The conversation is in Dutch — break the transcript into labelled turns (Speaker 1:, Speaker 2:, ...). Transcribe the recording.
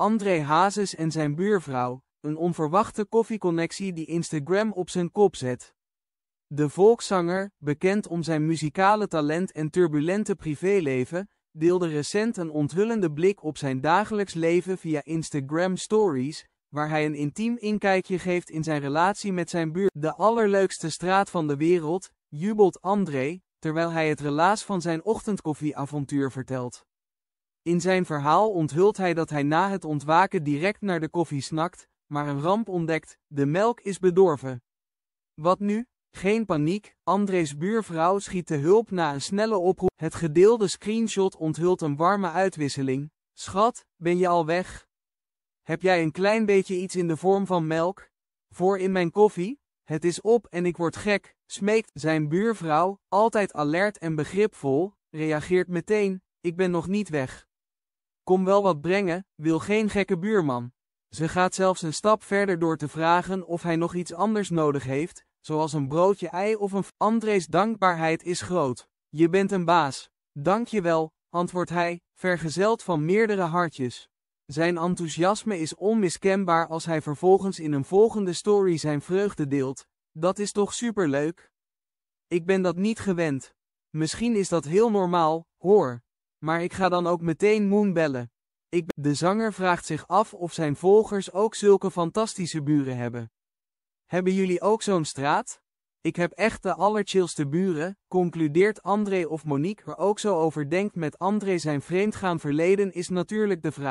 Speaker 1: André Hazes en zijn buurvrouw, een onverwachte koffieconnectie die Instagram op zijn kop zet. De volkszanger, bekend om zijn muzikale talent en turbulente privéleven, deelde recent een onthullende blik op zijn dagelijks leven via Instagram Stories, waar hij een intiem inkijkje geeft in zijn relatie met zijn buur. De allerleukste straat van de wereld, jubelt André, terwijl hij het relaas van zijn ochtendkoffieavontuur vertelt. In zijn verhaal onthult hij dat hij na het ontwaken direct naar de koffie snakt, maar een ramp ontdekt, de melk is bedorven. Wat nu? Geen paniek, André's buurvrouw schiet te hulp na een snelle oproep. Het gedeelde screenshot onthult een warme uitwisseling. Schat, ben je al weg? Heb jij een klein beetje iets in de vorm van melk? Voor in mijn koffie? Het is op en ik word gek, smeekt zijn buurvrouw, altijd alert en begripvol, reageert meteen, ik ben nog niet weg. Kom wel wat brengen, wil geen gekke buurman. Ze gaat zelfs een stap verder door te vragen of hij nog iets anders nodig heeft, zoals een broodje ei of een... André's dankbaarheid is groot. Je bent een baas. Dank je wel, antwoordt hij, vergezeld van meerdere hartjes. Zijn enthousiasme is onmiskenbaar als hij vervolgens in een volgende story zijn vreugde deelt. Dat is toch superleuk? Ik ben dat niet gewend. Misschien is dat heel normaal, hoor. Maar ik ga dan ook meteen Moon bellen. Ik de zanger vraagt zich af of zijn volgers ook zulke fantastische buren hebben. Hebben jullie ook zo'n straat? Ik heb echt de allerchillste buren, concludeert André of Monique er ook zo over denkt met André zijn vreemdgaan verleden is natuurlijk de vraag.